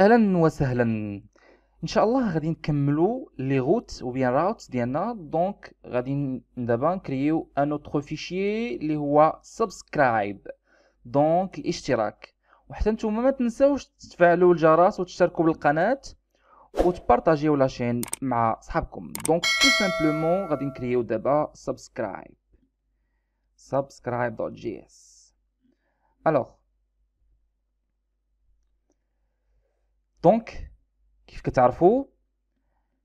اهلا وسهلا ان شاء الله غادي نكملو لي روت و بيان راوت ديالنا دونك غادي دابا نكريو ان اوتر فيشي اللي هو سبسكرايب دونك الاشتراك وحتى نتوما ما تنساوش تفعلوا الجرس وتشتركوا بالقناه وتبارطاجيو لاشين مع صحابكم دونك تو سامبلومون غادي نكريو دابا سبسكرايب دوت جي اس الوغ دونك كيف كتعرفوا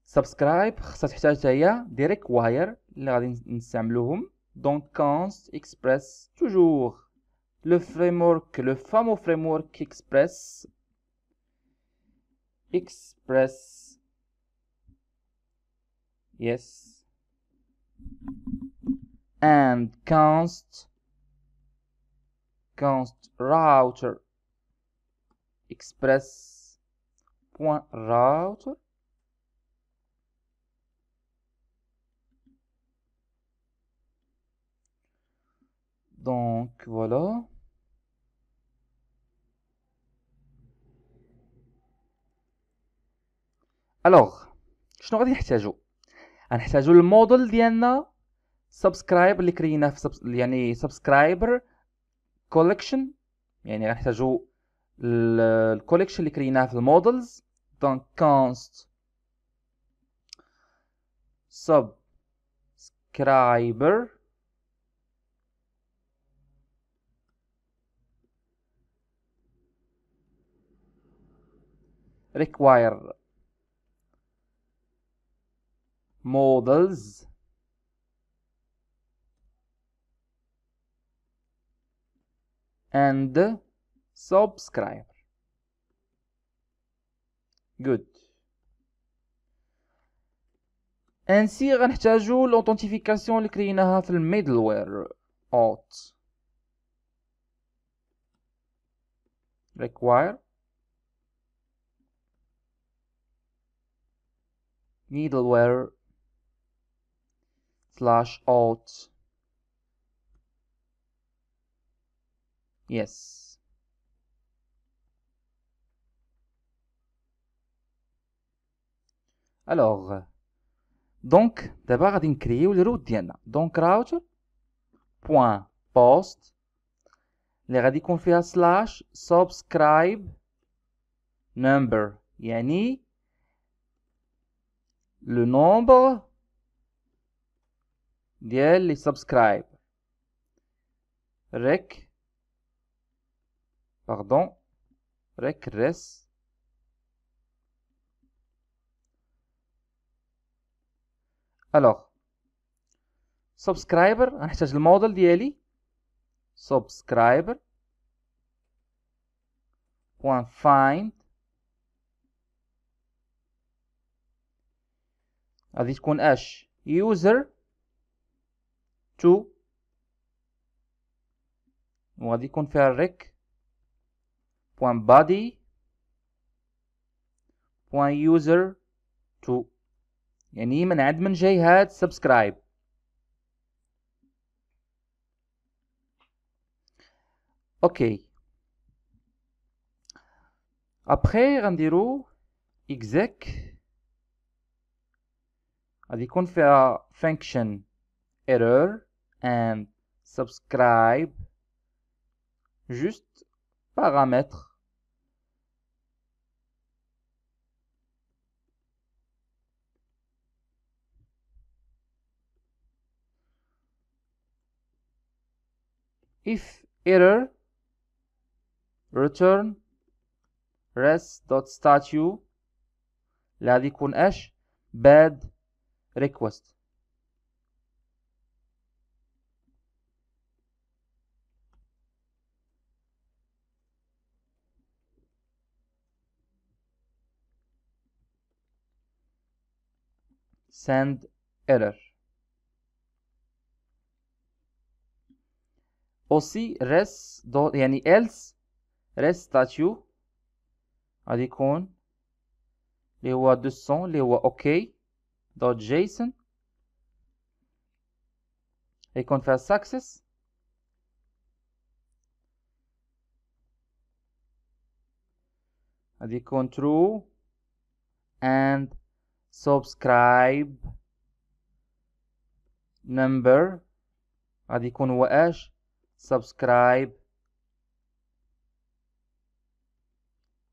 سبسكرايب خاصها تحتاج حتى هي ديريك واير اللي غادي نستعملوهم دونك كونست اكسبريس توجور لو فريم ورك لو فامو فريم ورك اكسبريس اكسبريس يس and const const router express point router donc voilà الوغ شنو غادي نحتاجو غنحتاجو الموديل ديالنا سبسكرايب اللي كريناه في سبس... يعني سبسكرايبر كولكشن يعني غنحتاجو الكوليكشن اللي كريناها في المودلز دونك const subscriber require models and subscriber good انسي غنحتاجو الاوثنتيفيكاسيون اللي كريناها في الميدلوير اوت require middleware slash out yes Alors, donc d'abord va créer le donc cloud point post. Les radis slash subscribe number. yani le nombre de subscribe rec. Pardon recresse. الوغ سبسكرايبر غنحتاج الموديل ديالي سبسكرايبر وان فايند غادي تكون اش يوزر تو وغادي يكون فيها ريك بوان بادي بوان يوزر تو يعني من عند من جاي هاد سبسكرايب اوكي ابخي غنديرو exec غادي يكون فيها function error and سبسكرايب جوست بارامتر if error return res.statue لا هذه يكون اش bad request send error Also, rest dans yani else rest statue à l'icône les voix de son voix ok Dot Jason. et qu'on success à true and subscribe number à l'icône h سبسكرايب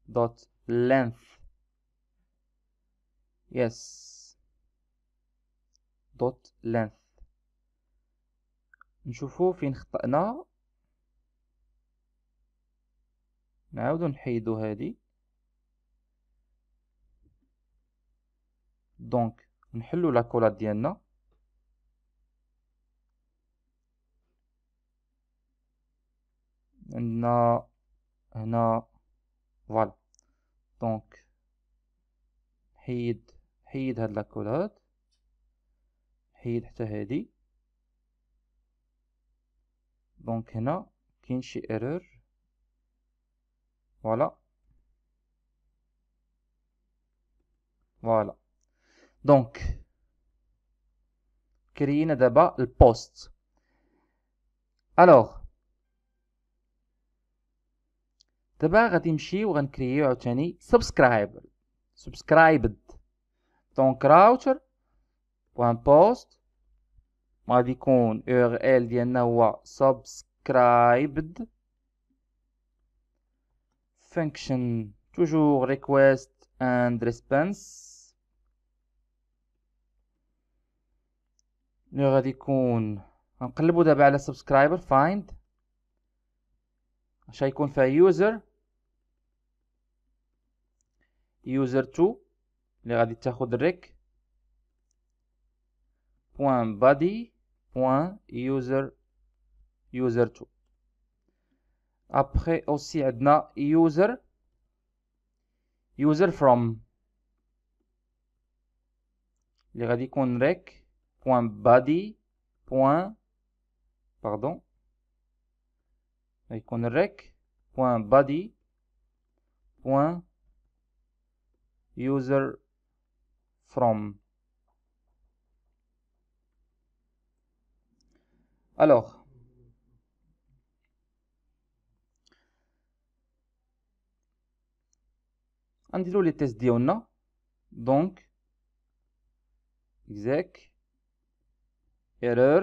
دوت لينث يس دوت لينث نشوفو فين خطأنا نعاودو نحيدو هادي دونك نحلو لاكولات ديالنا عندنا هنا فوالا دونك حيد حيد هاد لاكولاد حيد حتى هادي دونك هنا كاين شي ايرور فوالا فوالا دونك كرينا دابا البوست الوغ دابا نمشي وغنكريو عاوتاني سبسكرايب سبسكرايبد دونك راوتر بوان بوست غادي يكون ار ال ديالنا هو سبسكرايبد فانكشن توجور ريكويست اند ريسبونس اللي غادي يكون غنقلبو دابا على سبسكرايبر فايند اش غيكون فيها يوزر يوزر to اللي غادي تاخد ريك بوان بادي بوان يوزر يوزر to ابخي اوسي عندنا يوزر يوزر فروم اللي غادي يكون ريك بوان بادي بوان باردون يكون ريك بوان بادي بوان user from alors نديرو لي تيست ديالنا دونك exec error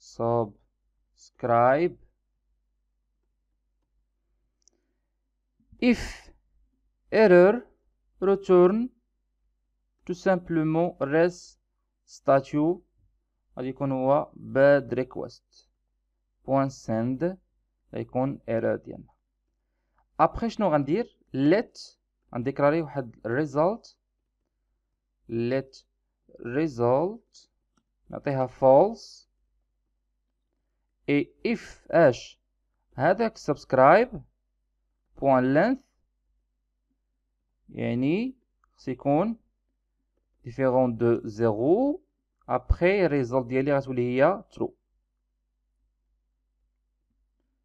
subscribe if error return tout simplement res statue غادي يكون هو bad request point send يكون error ديالنا ابخي شنو غندير let غنديكلاري واحد result let result نعطيها false اي if اش هذاك subscribe point length C'est-à-dire, si c'est différent de 0, après, le résultat va être vrai.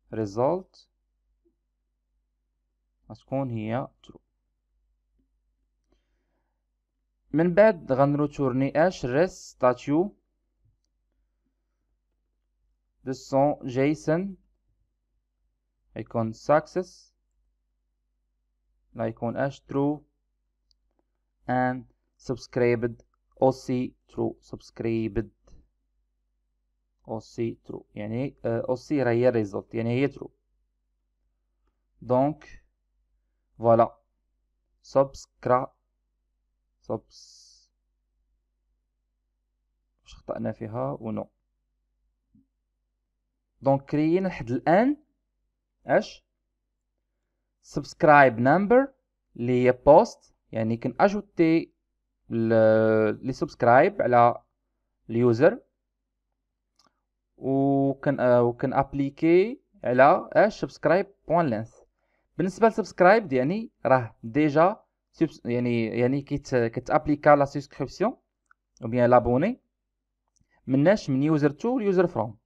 Le résultat va être vrai. Ensuite, on va retourner à la statue. De son JSON. cest success. لايكون اش true and subscribed او سي true subscribed او سي true يعني او سي هي result يعني هي true donc voilà subscribe subs واش خطأنا فيها ونو دونك كريينا لحد الآن اش سبسكرايب نمبر اللي هي بوست يعني كن اجوتي لي سبسكرايب على اليوزر وكن وكن ابليكي على اش سبسكرايب بوان لينث بالنسبه لسبسكرايب يعني راه ديجا يعني يعني كيت كتابليكا لا سبسكريبسيون او بيان لابوني مناش من يوزر تو ليوزر فروم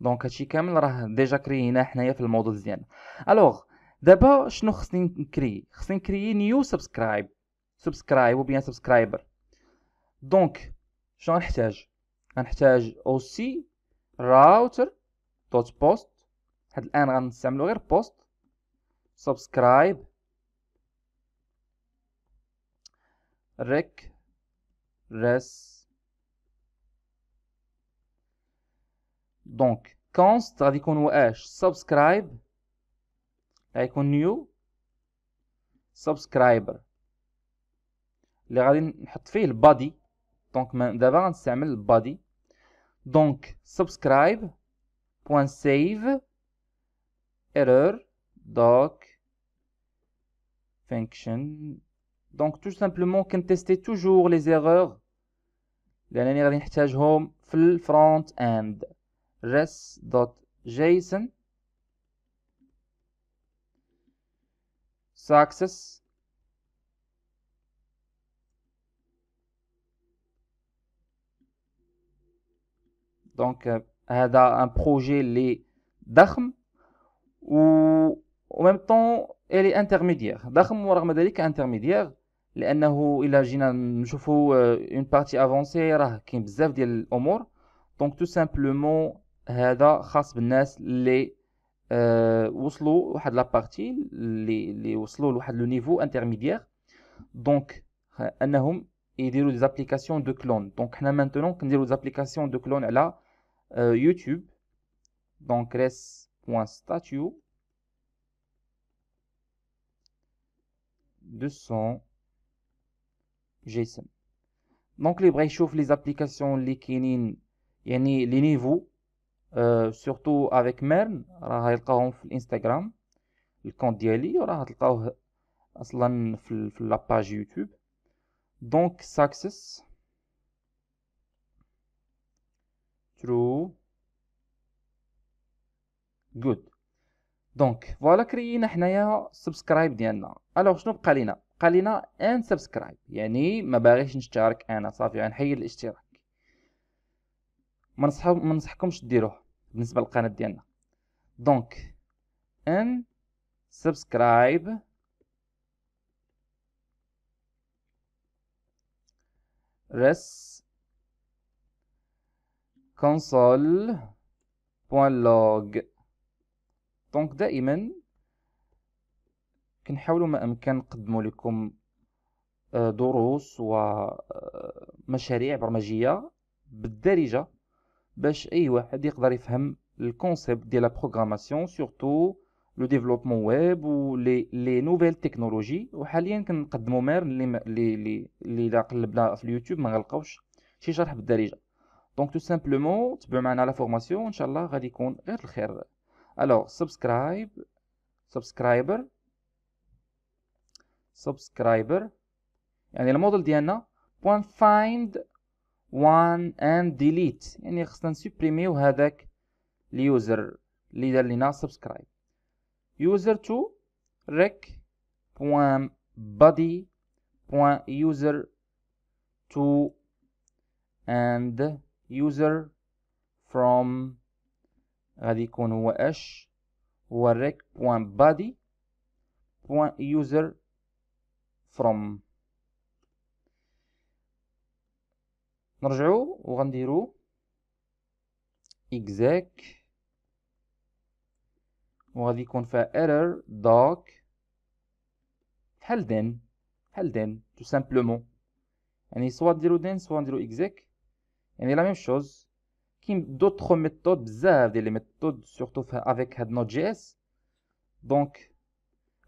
دونك هادشي كامل راه ديجا كريناه حنايا في الموديل ديالنا الوغ دابا شنو خصني نكري خصني نكري نيو سبسكرايب سبسكرايب وبيان سبسكرايبر دونك شنو غنحتاج غنحتاج اوسي راوتر دوت بوست هاد الان غنستعملو غير بوست سبسكرايب ريك ريس دونك كونست غادي يكون هو اش سبسكرايب غيكون نيو سبسكرايبر اللي غادي نحط فيه البادي دونك دابا غنستعمل البادي دونك سبسكرايب بوان سيف ايرور دوك فانكشن دونك تو سامبلومون كنتيستي توجور لي زيرور لانني غادي نحتاجهم في الفرونت اند دوت جيسون success euh, دونك هذا ان بروجي لي ضخم و او ميم طون الي انترميديير ضخم ورغم ذلك انترميديير لانه الا جينا نشوفو اون بارتي افونسي راه كاين بزاف ديال الامور دونك تو سامبلومون هذا خاص بالناس اللي Oslo euh, à la partie, le niveau intermédiaire. Donc, il avons des applications de clone. Donc, maintenant, il maintenant des applications de clone la euh, YouTube, donc s.statio, 200, json. Donc, les breaches, les applications, les niveaux. سورتو افيك ميرن راه يلقاهم في الانستغرام الكونت ديالي راه تلقاوه اصلا في, في لاباج يوتيوب دونك ساكسس ترو جود دونك فوالا كريينا حنايا سبسكرايب ديالنا الوغ شنو بقى لينا بقى لينا ان سبسكرايب يعني ما باغيش نشترك انا صافي غنحيد الاشتراك ما نصحكمش ديروه بالنسبه للقناه ديالنا دونك ان سبسكرايب بوان لوغ دونك دائما كنحاولوا ما امكن نقدموا لكم آه، دروس ومشاريع آه، برمجيه بالدارجه باش اي واحد يقدر يفهم الكونسيبت ديال لا بروغراماسيون سورتو لو ديفلوبمون ويب و لي نوفيل تكنولوجي وحاليا كنقدموا مير لي لي لي الا قلبنا في اليوتيوب ما غنلقاوش شي شرح بالدارجه دونك تو سامبلومون تبعوا معنا لا فورماسيون ان شاء الله غادي يكون غير الخير الوغ سبسكرايب سبسكرايبر سبسكرايبر يعني الموديل ديالنا بوان فايند one and delete يعني خصنا نسبريميو هذاك اليوزر اللي دار لينا سبسكرايب user two rec point body point user to and user from غادي يكون هو اش هو rec point body point user from نرجعو وغنديرو إكزاك وغادي يكون فيها error doc بحال then بحال then تو سامبلومون يعني سوا نديرو then سوا نديرو إكزاك يعني لا ميم شوز كاين دوطخ ميثود بزاف ديال لي ميثود سيرتو فيها افيك هاد نوت جي اس دونك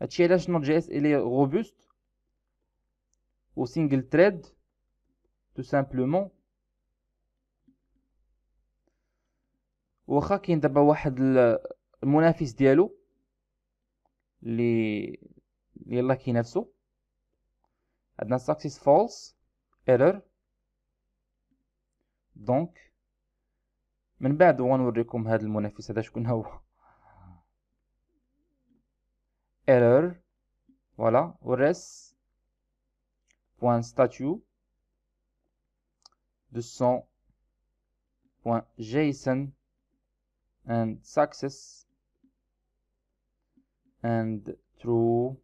هادشي علاش نوت جي اس الي روبوست و سينجل تريد تو سامبلومون واخا كاين دابا واحد المنافس ديالو لي يلا كينافسو عندنا ساكسيس فولس ايرور دونك من بعد غنوريكم هذا المنافس هذا شكون هو ايرور فوالا ورس بوان ستاتيو دو سون بوان جيسون and success and true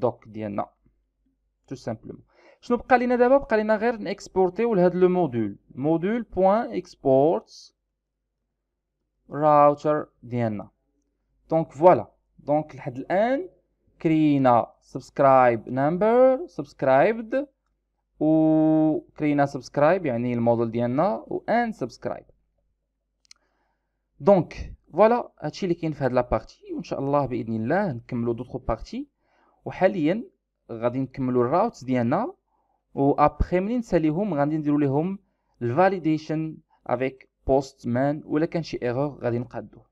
doc ديالنا تو سامبلومون شنو بقى لينا دابا بقى لينا غير نيكسبورتيو لهاد لو موديول موديول بوين اكسبورت راوتر ديالنا دونك فوالا دونك لحد الان كرينا سبسكرايب نمبر سبسكرايبد وكرينا سبسكرايب يعني الموديل ديالنا و ان سبسكرايب دونك فوالا هادشي اللي كاين في هاد لابارتي وان شاء الله باذن الله نكملو دوطخ بارتي وحاليا غادي نكملو الراوتس ديالنا و ابخي ملي نساليهم غادي نديرو ليهم الفاليديشن افيك بوست مان ولا كان شي ايرور غادي نقادو